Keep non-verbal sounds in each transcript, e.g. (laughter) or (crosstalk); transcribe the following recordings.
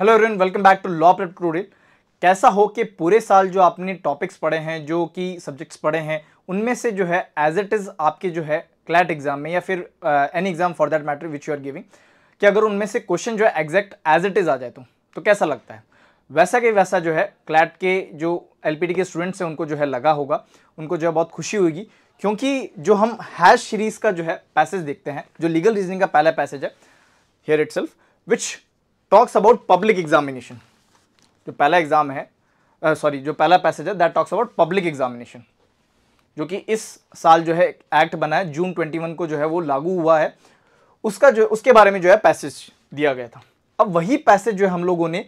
Hello everyone welcome back to law prep tutorial कैसा हो कि पूरे साल जो आपने टॉपिक्स पढ़े हैं जो कि सब्जेक्ट्स पढ़े हैं उनमें से जो है एज इट इज़ आपके जो है क्लैट एग्जाम में या फिर any exam for that matter which you are giving कि अगर उनमें से क्वेश्चन जो है एग्जैक्ट एज इट इज़ आ जाए तो, तो कैसा लगता है वैसा के वैसा जो है क्लैट के जो एल के स्टूडेंट्स हैं उनको जो है लगा होगा उनको जो है बहुत खुशी होगी क्योंकि जो हम हैश सीरीज़ का जो है पैसेज देखते हैं जो लीगल रीजनिंग का पहला पैसेज है here itself which talks about public examination जो पहला एग्ज़ाम है सॉरी uh, जो पहला पैसेज है that talks about public examination जो कि इस साल जो है एक्ट बना है जून 21 को जो है वो लागू हुआ है उसका जो उसके बारे में जो है पैसेज दिया गया था अब वही पैसेज जो हम लोगों ने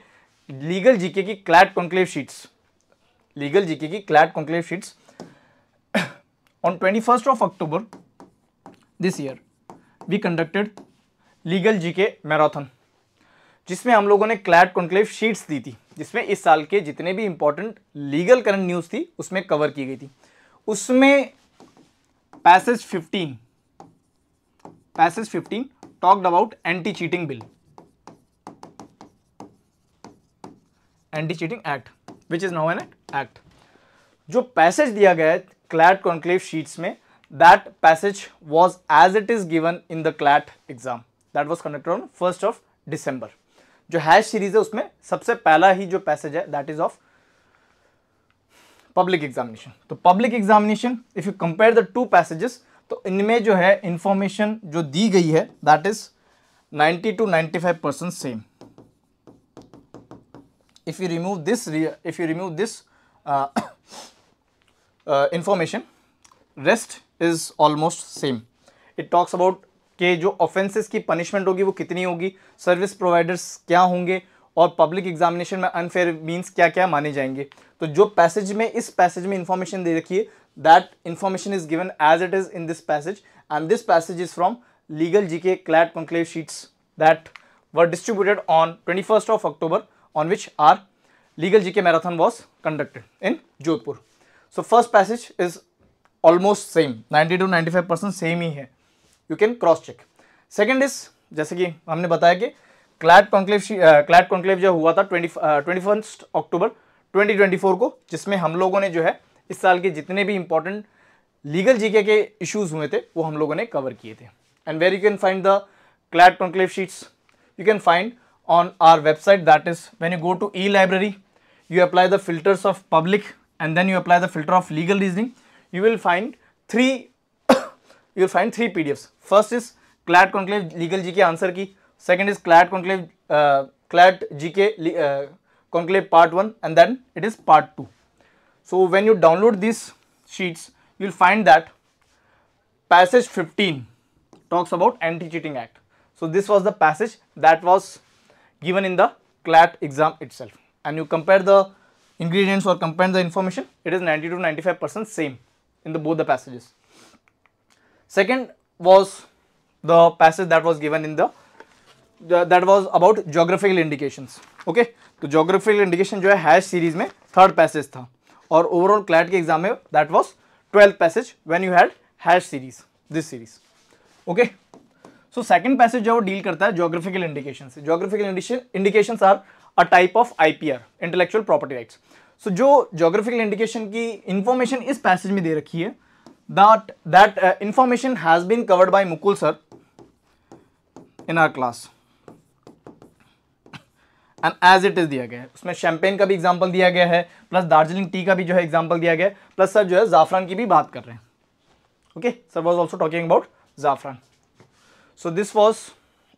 लीगल जीके की CLAT conclave sheets legal GK की CLAT conclave sheets on twenty first of October this year we conducted legal GK marathon जिसमें हम लोगों ने क्लैट कॉन्क्लेव शीट्स दी थी जिसमें इस साल के जितने भी इंपॉर्टेंट लीगल करंट न्यूज़ थी उसमें कवर की गई थी उसमें passage 15 passage 15 talked about anti cheating bill anti cheating act which is now an act जो पैसेज दिया गया है क्लैट कॉन्क्लेव शीट्स में that passage was as it is given in the CLAT exam that was conducted on first of December जो hash series है उसमें सबसे पहला ही जो पैसेज है that is of public examination तो public examination if you compare the two passages तो इनमें जो है इंफॉर्मेशन जो दी गई है that is 90 to 95 percent same if you remove this if you remove this information rest is almost same it talks about कि जो ऑफेंसेस की पनिशमेंट होगी वो कितनी होगी सर्विस प्रोवाइडर्स क्या होंगे और पब्लिक एग्जामिनेशन में अनफेयर मीन्स क्या क्या माने जाएंगे तो जो पैसेज में इस पैसेज में इंफॉर्मेशन दे रखी है that information is given as it is in this passage and this passage is from legal G K CLAT conclave sheets that were distributed on twenty first of October on which our legal K marathon was conducted in Jodhpur so first passage is almost same ninety 90 ninety 95 percent same ही है. You can cross check second is जैसे कि हमने बताया कि CLAT conclave CLAT conclave जो हुआ था ट्वेंटी ट्वेंटी फर्स्ट अक्टूबर 2024 को जिसमें हम लोगों ने जो है इस साल के जितने भी इंपॉर्टेंट लीगल जीके के इश्यूज हुए थे वो हम लोगों ने कवर किए थे and where you can find the CLAT conclave sheets you can find on our website that is when you go to e library you apply the filters of public and then you apply the filter of legal reasoning you will find three you will find three PDFs. First is CLAT Conclave Legal GK Answer Key. Second is CLAT Conclave uh, CLAT GK uh, Conclave Part 1 and then it is Part 2. So when you download these sheets, you will find that passage 15 talks about Anti-Cheating Act. So this was the passage that was given in the CLAT exam itself and you compare the ingredients or compare the information, it is 90 to 95% same in the both the passages. Second was the passage that was given in the that was about geographical indications. Okay okay? तो geographical indication जो है hash series में third passage था और overall CLAT के exam में that was twelfth passage when you had hash series this series okay so second passage जो है वो डील करता है जोग्राफिकल इंडिकेशन से geographical indication are a type of IPR intellectual property rights so जो geographical indication की information इस passage में दे रखी है that that uh, information has been covered by Mukul sir in our class (coughs) and as it is दिया गया है उसमें champagne का भी example दिया गया plus Darjeeling tea का भी जो example दिया गया plus sir जो है zafran की भी बात कर रहे okay sir was also talking about zafran so this was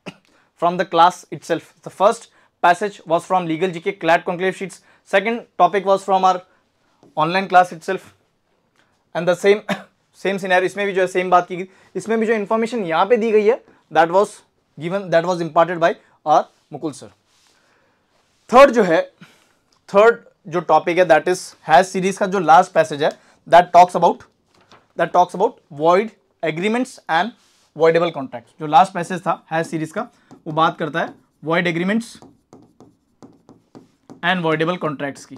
(coughs) from the class itself the first passage was from legal GK clad conclave sheets second topic was from our online class itself and the same (coughs) same scenario इसमें भी जो है same बात की गई इसमें भी जो इन्फॉर्मेशन यहाँ पे दी गई है that was given that was imparted by our Mukul sir third जो है थर्ड जो टॉपिक है दैट इज हैज सीरीज का जो लास्ट पैसेज है that talks about that talks about void agreements and voidable contract जो लास्ट पैसेज था hash series का वो बात करता है void agreements and voidable contracts की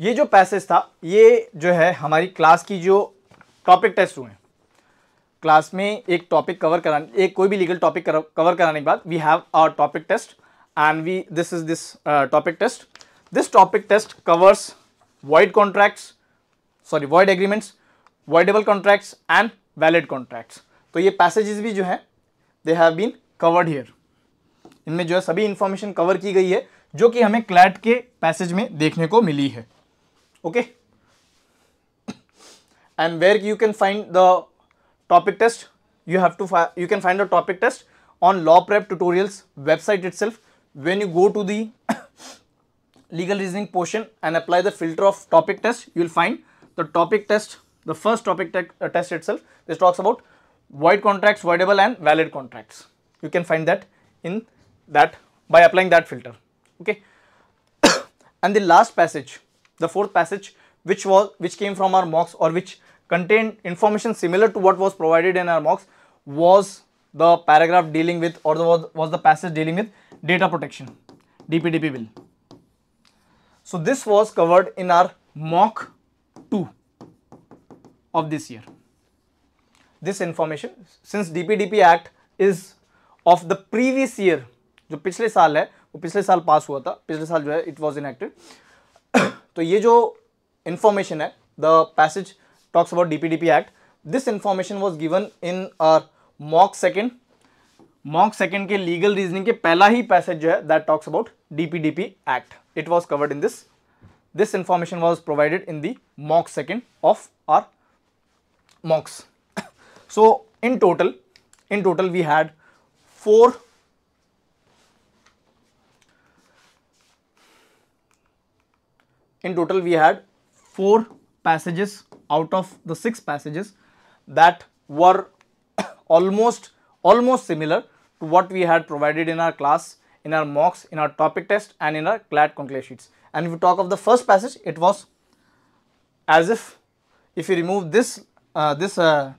ये जो पैसेज था ये जो है हमारी क्लास की जो टॉपिक टेस्ट हुए हैं क्लास में एक टॉपिक कवर कराने एक कोई भी लीगल टॉपिक कवर कराने के बाद we have our topic test and we this is this topic test this topic test covers void contracts sorry void agreements voidable contracts and valid contracts तो ये passages भी जो है they have been covered here इनमें जो है सभी information cover की गई है जो कि हमें क्लैट के पैसेज में देखने को मिली है okay and where you can find the topic test you have to you can find the topic test on law prep tutorials website itself when you go to the (coughs) legal reasoning portion and apply the filter of topic test you will find the topic test the first topic te uh, test itself this talks about void contracts voidable and valid contracts you can find that in that by applying that filter okay (coughs) and the last passage the fourth passage which was which came from our mocks or which contained information similar to what was provided in our mocks was the paragraph dealing with or the, was, was the passage dealing with data protection DPDP bill. So this was covered in our mock 2 of this year. This information since DPDP Act is of the previous year jo pichle saal hai wo pichle saal pass hua tha pichle saal jo hai it was enacted तो ये जो information है the passage talks about DPDP act this information was given in our mock second mock second के legal reasoning के पहला ही passage जो है that talks about DPDP act it was covered in this this information was provided in the mock second of our mocks so in total in total we had four in total we had four passages out of the six passages that were (coughs) almost almost similar to what we had provided in our class in our mocks in our topic test and in our clad conclave sheets and if we talk of the first passage it was as if if you remove this uh, this uh,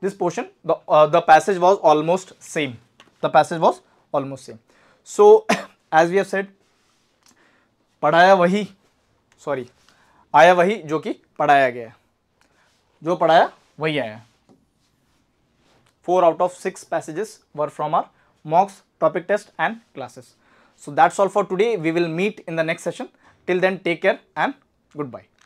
this portion the uh, the passage was almost same the passage was almost same so (coughs) as we have said padhaya wahi sorry आया वही जो कि पढ़ाया गया जो पढ़ाया वही आया four out of six passages were from our mocks topic test and classes so that's all for today we will meet in the next session till then take care and good bye